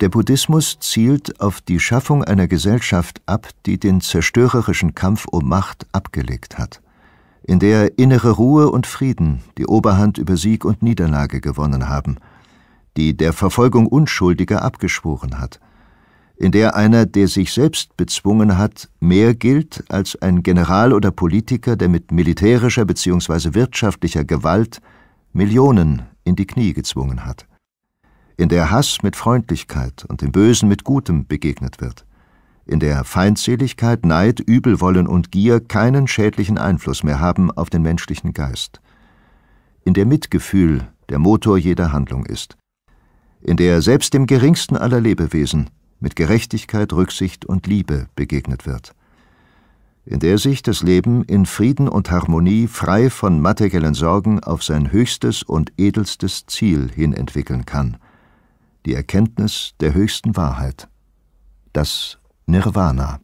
Der Buddhismus zielt auf die Schaffung einer Gesellschaft ab, die den zerstörerischen Kampf um Macht abgelegt hat, in der innere Ruhe und Frieden die Oberhand über Sieg und Niederlage gewonnen haben, die der Verfolgung Unschuldiger abgeschworen hat, in der einer, der sich selbst bezwungen hat, mehr gilt als ein General oder Politiker, der mit militärischer bzw. wirtschaftlicher Gewalt Millionen in die Knie gezwungen hat in der Hass mit Freundlichkeit und dem Bösen mit Gutem begegnet wird, in der Feindseligkeit, Neid, Übelwollen und Gier keinen schädlichen Einfluss mehr haben auf den menschlichen Geist, in der Mitgefühl der Motor jeder Handlung ist, in der selbst dem geringsten aller Lebewesen mit Gerechtigkeit, Rücksicht und Liebe begegnet wird, in der sich das Leben in Frieden und Harmonie frei von materiellen Sorgen auf sein höchstes und edelstes Ziel hin entwickeln kann – die Erkenntnis der höchsten Wahrheit, das Nirvana.